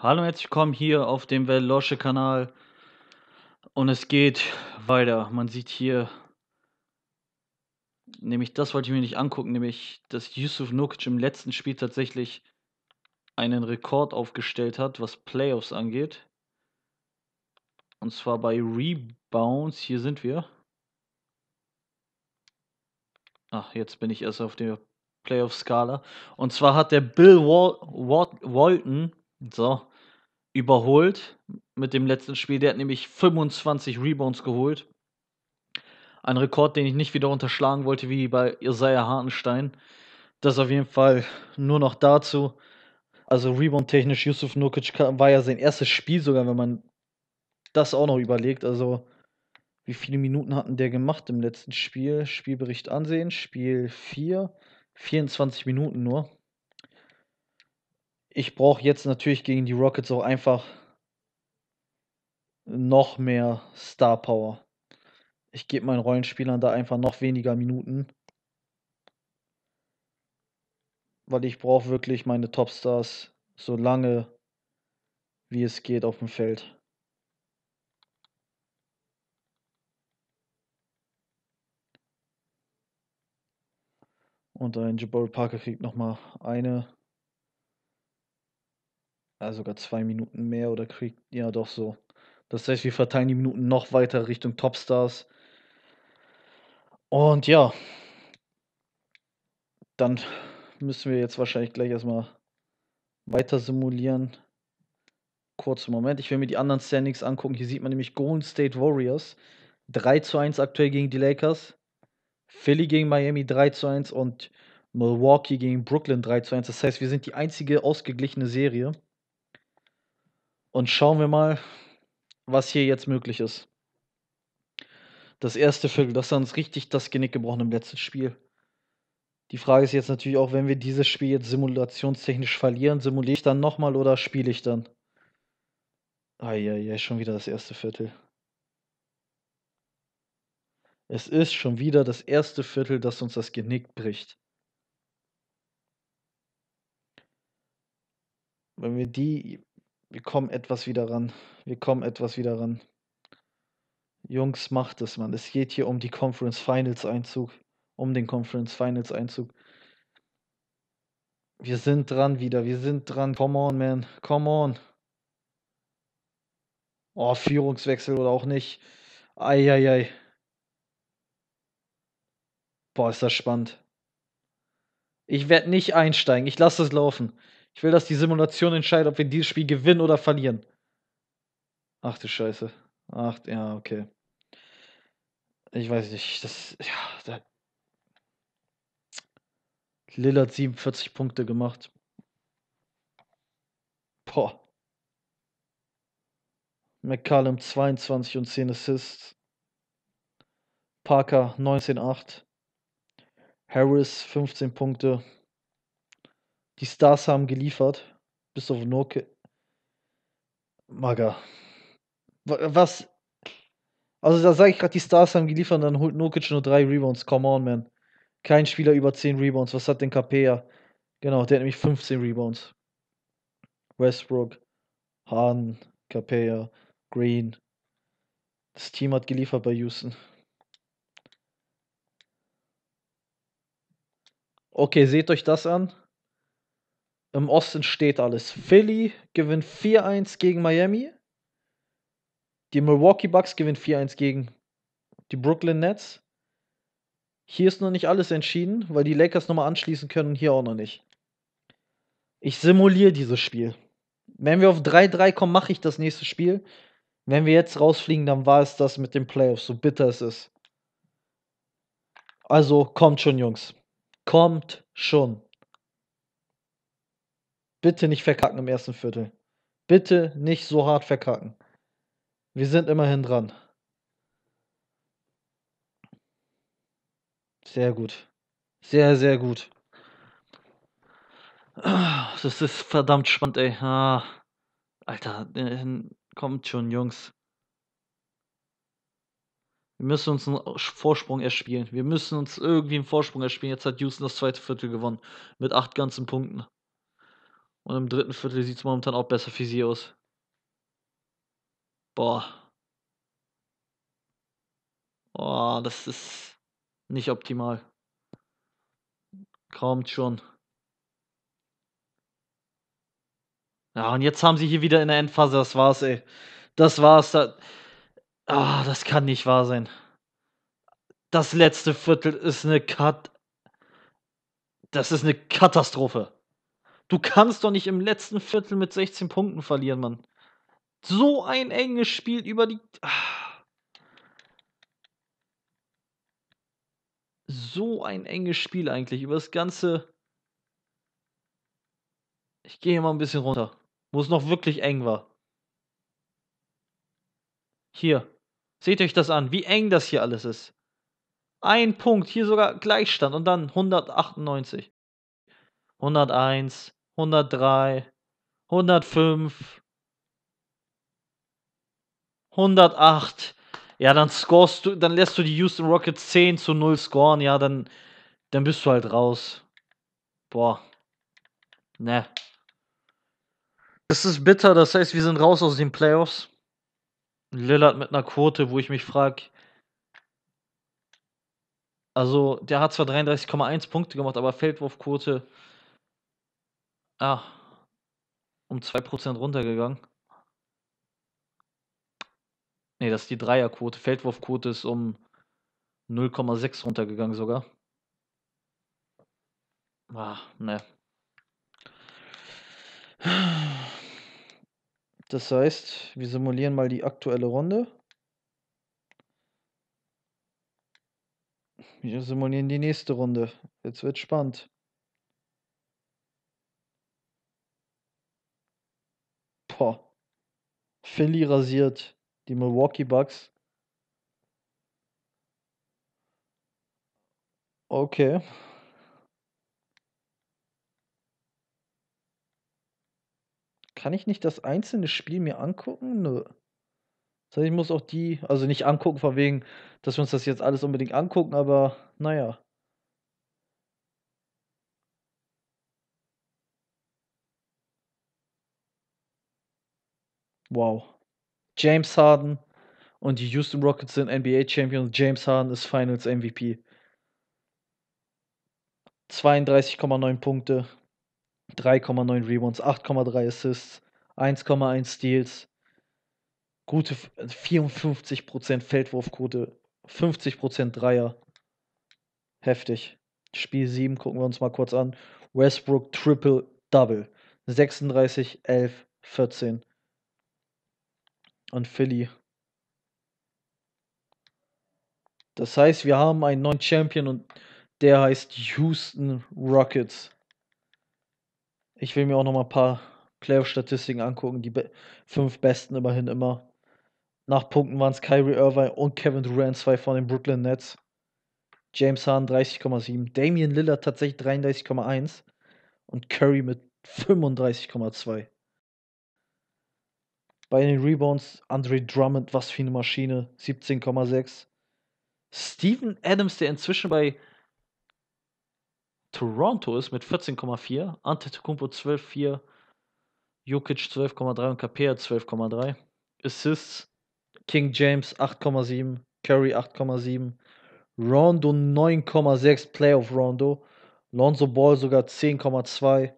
Hallo und herzlich willkommen hier auf dem Veloce Kanal und es geht weiter. Man sieht hier, nämlich das wollte ich mir nicht angucken, nämlich dass Yusuf Nukic im letzten Spiel tatsächlich einen Rekord aufgestellt hat, was Playoffs angeht. Und zwar bei Rebounds, hier sind wir. Ach, jetzt bin ich erst auf der Playoff-Skala. Und zwar hat der Bill Wal Wal Walton so, überholt mit dem letzten Spiel. Der hat nämlich 25 Rebounds geholt. Ein Rekord, den ich nicht wieder unterschlagen wollte, wie bei Isaiah Hartenstein. Das auf jeden Fall nur noch dazu. Also Rebound-technisch, Yusuf Nukic war ja sein erstes Spiel sogar, wenn man das auch noch überlegt. Also wie viele Minuten hatten der gemacht im letzten Spiel? Spielbericht ansehen, Spiel 4, 24 Minuten nur ich brauche jetzt natürlich gegen die Rockets auch einfach noch mehr Star Power. Ich gebe meinen Rollenspielern da einfach noch weniger Minuten. Weil ich brauche wirklich meine Topstars so lange, wie es geht, auf dem Feld. Und ein Jabari Parker kriegt nochmal eine ja, sogar zwei Minuten mehr oder kriegt, ja doch so. Das heißt, wir verteilen die Minuten noch weiter Richtung Topstars. Und ja, dann müssen wir jetzt wahrscheinlich gleich erstmal weiter simulieren. Kurzen Moment, ich will mir die anderen Standings angucken. Hier sieht man nämlich Golden State Warriors 3 zu 1 aktuell gegen die Lakers. Philly gegen Miami 3 zu 1 und Milwaukee gegen Brooklyn 3 zu 1. Das heißt, wir sind die einzige ausgeglichene Serie. Und schauen wir mal, was hier jetzt möglich ist. Das erste Viertel, das hat uns richtig das Genick gebrochen im letzten Spiel. Die Frage ist jetzt natürlich auch, wenn wir dieses Spiel jetzt simulationstechnisch verlieren, simuliere ich dann nochmal oder spiele ich dann? Eieiei, schon wieder das erste Viertel. Es ist schon wieder das erste Viertel, das uns das Genick bricht. Wenn wir die wir kommen etwas wieder ran. Wir kommen etwas wieder ran. Jungs, macht es, Mann. Es geht hier um die Conference Finals Einzug. Um den Conference Finals Einzug. Wir sind dran wieder. Wir sind dran. Come on, man. Come on. Oh, Führungswechsel oder auch nicht. Eieiei. Boah, ist das spannend. Ich werde nicht einsteigen. Ich lasse es laufen. Ich will, dass die Simulation entscheidet, ob wir dieses Spiel gewinnen oder verlieren. Ach du Scheiße. Ach, ja, okay. Ich weiß nicht, das, ja, da. Lillard 47 Punkte gemacht. Boah. McCallum 22 und 10 Assists. Parker 19,8. Harris 15 Punkte. Die Stars haben geliefert. Bis auf Noke. Maga. Was? Also da sage ich gerade, die Stars haben geliefert, dann holt Nokic nur drei Rebounds. Come on, man. Kein Spieler über 10 Rebounds. Was hat denn Capella? Genau, der hat nämlich 15 Rebounds. Westbrook, Hahn, Capella, Green. Das Team hat geliefert bei Houston. Okay, seht euch das an. Im Osten steht alles. Philly gewinnt 4-1 gegen Miami. Die Milwaukee Bucks gewinnen 4-1 gegen die Brooklyn Nets. Hier ist noch nicht alles entschieden, weil die Lakers nochmal anschließen können und hier auch noch nicht. Ich simuliere dieses Spiel. Wenn wir auf 3-3 kommen, mache ich das nächste Spiel. Wenn wir jetzt rausfliegen, dann war es das mit den Playoffs, so bitter es ist. Also kommt schon, Jungs. Kommt schon. Bitte nicht verkacken im ersten Viertel. Bitte nicht so hart verkacken. Wir sind immerhin dran. Sehr gut. Sehr, sehr gut. Ah, das ist verdammt spannend, ey. Ah. Alter, äh, kommt schon, Jungs. Wir müssen uns einen Vorsprung erspielen. Wir müssen uns irgendwie einen Vorsprung erspielen. Jetzt hat Houston das zweite Viertel gewonnen. Mit acht ganzen Punkten. Und im dritten Viertel sieht es momentan auch besser für sie aus. Boah. Boah, das ist nicht optimal. Kommt schon. Ja, und jetzt haben sie hier wieder in der Endphase. Das war's, ey. Das war's. Da. ah, das kann nicht wahr sein. Das letzte Viertel ist eine Kat. Das ist eine Katastrophe. Du kannst doch nicht im letzten Viertel mit 16 Punkten verlieren, Mann. So ein enges Spiel über die. Ach. So ein enges Spiel eigentlich. Über das ganze. Ich gehe hier mal ein bisschen runter. Wo es noch wirklich eng war. Hier. Seht euch das an, wie eng das hier alles ist. Ein Punkt, hier sogar Gleichstand und dann 198. 101, 103, 105, 108. Ja, dann scorest du, dann lässt du die Houston Rockets 10 zu 0 scoren, ja, dann, dann bist du halt raus. Boah. Ne. Das ist bitter, das heißt, wir sind raus aus den Playoffs. Lillard mit einer Quote, wo ich mich frage. Also, der hat zwar 33,1 Punkte gemacht, aber Feldwurfquote Ah, um 2% runtergegangen. Ne, das ist die Dreierquote. Feldwurfquote ist um 0,6 runtergegangen sogar. Ah, ne. Das heißt, wir simulieren mal die aktuelle Runde. Wir simulieren die nächste Runde. Jetzt wird spannend. Opfer. Philly rasiert die Milwaukee Bucks. Okay. Kann ich nicht das einzelne Spiel mir angucken? Nö. Das heißt, ich muss auch die, also nicht angucken, von wegen, dass wir uns das jetzt alles unbedingt angucken, aber naja. Wow. James Harden und die Houston Rockets sind NBA Champions. James Harden ist Finals MVP. 32,9 Punkte, 3,9 Rebounds, 8,3 Assists, 1,1 Steals, gute 54% Feldwurfquote, 50% Dreier. Heftig. Spiel 7 gucken wir uns mal kurz an. Westbrook Triple Double. 36, 11, 14 an Philly. Das heißt, wir haben einen neuen Champion und der heißt Houston Rockets. Ich will mir auch noch mal ein paar Playoff-Statistiken angucken. Die be fünf besten immerhin immer. Nach Punkten waren es Kyrie Irvine und Kevin Durant, zwei von den Brooklyn Nets. James Hahn 30,7. Damian Lillard tatsächlich 33,1. Und Curry mit 35,2. Bei den Rebounds Andre Drummond, was für eine Maschine, 17,6. Steven Adams, der inzwischen bei Toronto ist mit 14,4. Antetokounmpo 12,4. Jokic 12,3 und Capella 12,3. Assists King James 8,7. Curry 8,7. Rondo 9,6 Playoff Rondo. Lonzo Ball sogar 10,2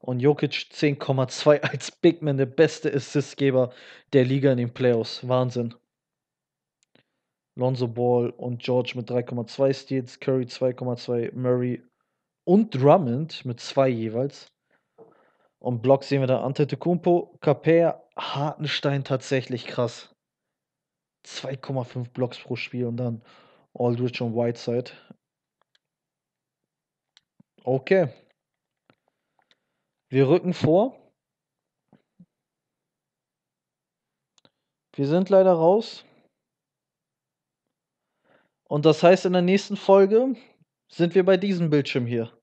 und Jokic 10,2 als Big Man, der beste Assistgeber der Liga in den Playoffs. Wahnsinn. Lonzo Ball und George mit 3,2 Steals, Curry 2,2, Murray und Drummond mit 2 jeweils. Und Block sehen wir da Antetokounmpo, Capella, Hartenstein tatsächlich krass. 2,5 Blocks pro Spiel und dann Aldridge und Whiteside. Okay, wir rücken vor. Wir sind leider raus. Und das heißt, in der nächsten Folge sind wir bei diesem Bildschirm hier.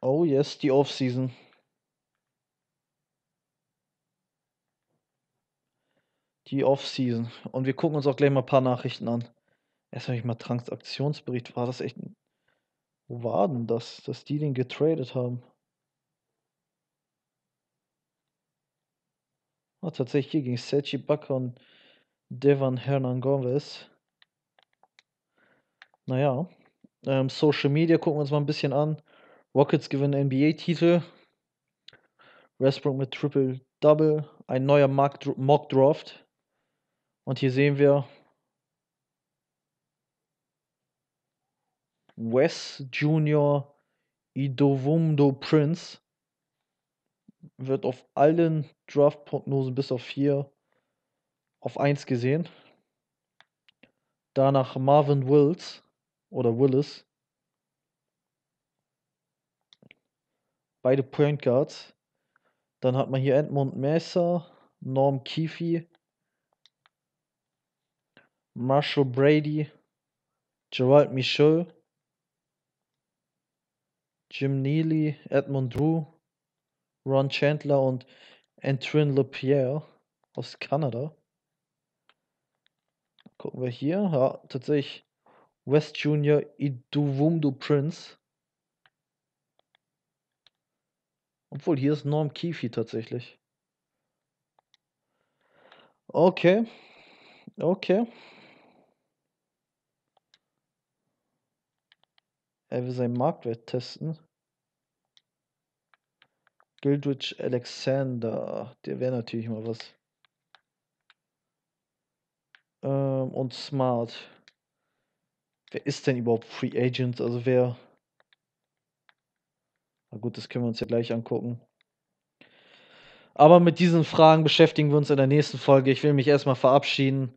Oh yes, die Offseason. Die Offseason. Und wir gucken uns auch gleich mal ein paar Nachrichten an. Erst habe ich mal Transaktionsbericht. War das echt ein wo war denn das, dass die den getradet haben? Ah, tatsächlich gegen Sergi Bakker und Devan Hernan Gomez. Naja, ähm, Social Media gucken wir uns mal ein bisschen an. Rockets gewinnen NBA-Titel. Westbrook mit Triple Double. Ein neuer Mock Draft. Und hier sehen wir, Wes Junior Idowumdo Prince wird auf allen Draft-Prognosen bis auf 4 auf 1 gesehen. Danach Marvin Wills oder Willis. Beide Point Guards. Dann hat man hier Edmund Mesa, Norm Keefe, Marshall Brady, Gerald Michel, Jim Neely, Edmund Drew, Ron Chandler und Antrin LePierre aus Kanada. Gucken wir hier. Ja, tatsächlich West Junior Iduvumdu Prince. Obwohl, hier ist Norm Kifi tatsächlich. Okay. Okay. Er äh, will seinen Marktwert testen. Gildrich Alexander, der wäre natürlich mal was. Ähm, und Smart. Wer ist denn überhaupt Free Agent? Also wer. Na gut, das können wir uns ja gleich angucken. Aber mit diesen Fragen beschäftigen wir uns in der nächsten Folge. Ich will mich erstmal verabschieden.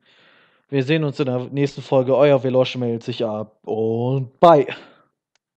Wir sehen uns in der nächsten Folge. Euer Velosch meldet sich ab und bye.